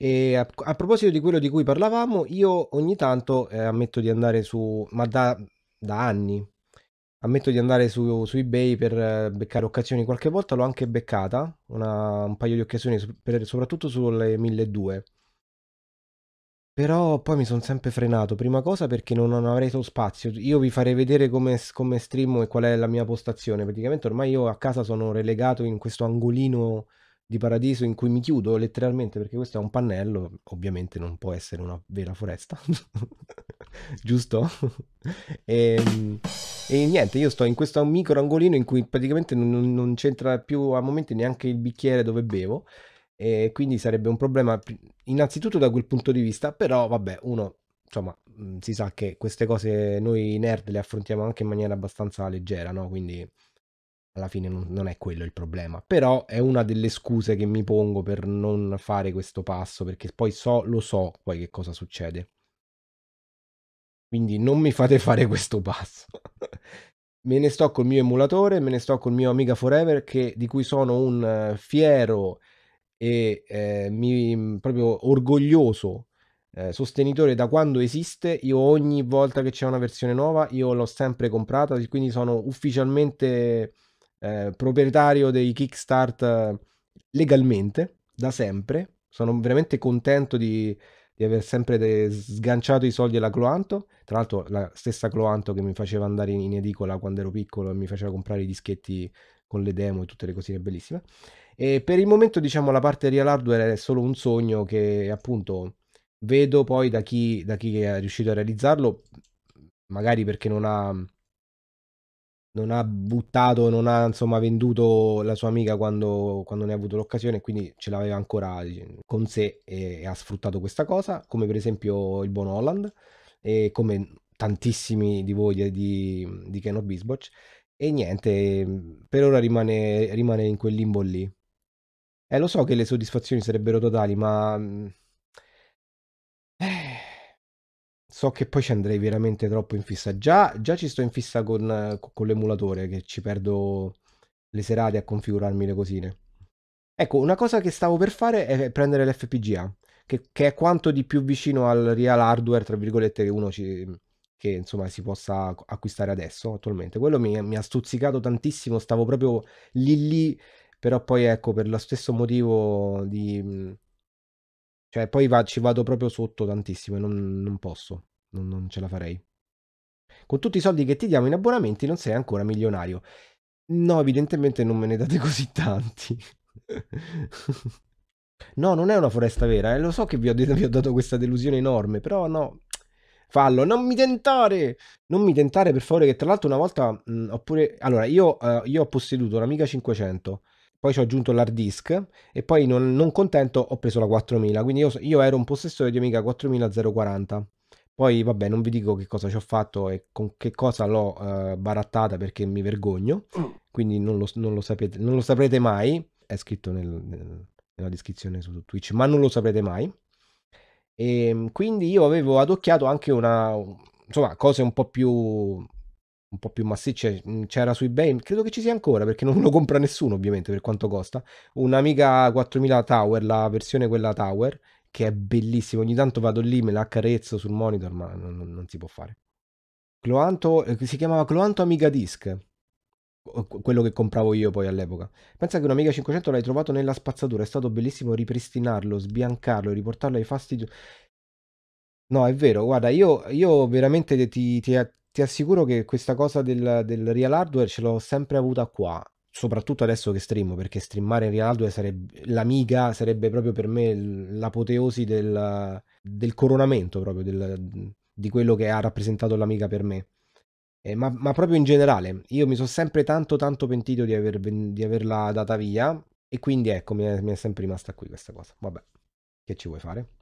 E a, a, proposito di quello di cui parlavamo, io ogni tanto eh, ammetto di andare su, ma da, da anni, ammetto di andare su, su eBay per eh, beccare occasioni. Qualche volta l'ho anche beccata, una, un paio di occasioni, per, soprattutto sulle 1200. Però poi mi sono sempre frenato, prima cosa perché non, non avrei spazio. Io vi farei vedere come, come streamo e qual è la mia postazione. Praticamente ormai io a casa sono relegato in questo angolino di paradiso in cui mi chiudo letteralmente perché questo è un pannello, ovviamente non può essere una vera foresta, giusto? e, ehm, e, niente, io sto in questo micro angolino in cui praticamente non, non c'entra più a momenti neanche il bicchiere dove bevo e quindi sarebbe un problema innanzitutto da quel punto di vista, però vabbè, uno insomma si sa che queste cose noi nerd le affrontiamo anche in maniera abbastanza leggera, no? Quindi alla fine non, non, è quello il problema. Però è una delle scuse che mi pongo per non fare questo passo, perché poi so, lo so poi che cosa succede. Quindi non mi fate fare questo passo. me ne sto col mio emulatore, me ne sto col mio Amiga Forever, che, di cui sono un eh, fiero e eh, mi, mm, proprio orgoglioso eh, sostenitore da quando esiste. Io ogni volta che c'è una versione nuova, io l'ho sempre comprata, quindi sono ufficialmente eh, proprietario dei Kickstart eh, legalmente, da sempre. Sono veramente contento di, di aver sempre de- sganciato i soldi alla Cloanto. Tra l'altro la stessa Cloanto che mi faceva andare in, in edicola quando ero piccolo e mi faceva comprare i dischetti con le demo e tutte le cosine bellissime. E per il momento, diciamo, la parte real hardware è solo un sogno che appunto vedo poi da chi, da chi è riuscito a realizzarlo, magari perché non ha non ha buttato, non ha insomma venduto la sua amica quando, quando ne ha avuto l'occasione, quindi ce l'aveva ancora con sé e, e ha sfruttato questa cosa, come per esempio il buon Holland e come tantissimi di voi di, di Ken Bisboch. E niente, per ora rimane, rimane in quel limbo lì. E eh, lo so che le soddisfazioni sarebbero totali, ma mm, so che poi ci andrei veramente troppo in fissa. Già, già ci sto in fissa con, con l'emulatore che ci perdo le serate a configurarmi le cosine. Ecco, una cosa che stavo per fare è prendere l'FPGA, che, che è quanto di più vicino al real hardware, tra virgolette, che uno ci, che insomma si possa acquistare adesso, attualmente. Quello mi, mi ha stuzzicato tantissimo, stavo proprio lì lì, però poi ecco, per lo stesso motivo di cioè poi va, ci vado proprio sotto tantissimo e non, non, posso non, non ce la farei. Con tutti i soldi che ti diamo in abbonamenti non sei ancora milionario. No, evidentemente non me ne date così tanti. no, non è una foresta vera, eh. lo so che vi ho, detto, vi ho dato questa delusione enorme, però no, fallo, non mi tentare, non mi tentare per favore, che tra l'altro una volta, mh, oppure, allora io, uh, io ho posseduto un'amica 500, poi ci ho aggiunto l'hard disk e poi non, non contento ho preso la 4000, quindi io, io ero un possessore di Amiga 4040 poi vabbè, non vi dico che cosa ci ho fatto e con che cosa l'ho uh, barattata perché mi vergogno, mm. quindi non lo, non lo, sapete, non lo saprete mai, è scritto nel, nel, nella descrizione su Twitch, ma non lo saprete mai. E ehm, quindi io avevo adocchiato anche una, insomma, cose un po' più un po' più massicce cioè, mm, c'era su ebay credo che ci sia ancora perché non lo compra nessuno ovviamente per quanto costa un'amica 4000 tower la versione quella tower che è bellissimo. Ogni tanto vado lì, me la accarezzo sul monitor, ma non, non, non si può fare. Cloanto, eh, si chiamava Cloanto Amiga Disc, quello che compravo io poi all'epoca. Pensa che un Amiga 500 l'hai trovato nella spazzatura, è stato bellissimo ripristinarlo, sbiancarlo, riportarlo ai fastidiosi. No, è vero, guarda, io, io veramente ti, ti, ti, assicuro che questa cosa del, del real hardware ce l'ho sempre avuta qua soprattutto adesso che streamo, perché streamare in Real sarebbe l'amiga, sarebbe proprio per me l'apoteosi del, del coronamento proprio del, di quello che ha rappresentato l'amiga per me. Eh, ma, ma, proprio in generale, io mi sono sempre tanto tanto pentito di, aver, di averla data via e quindi ecco, mi è, mi è sempre rimasta qui questa cosa. Vabbè, che ci vuoi fare?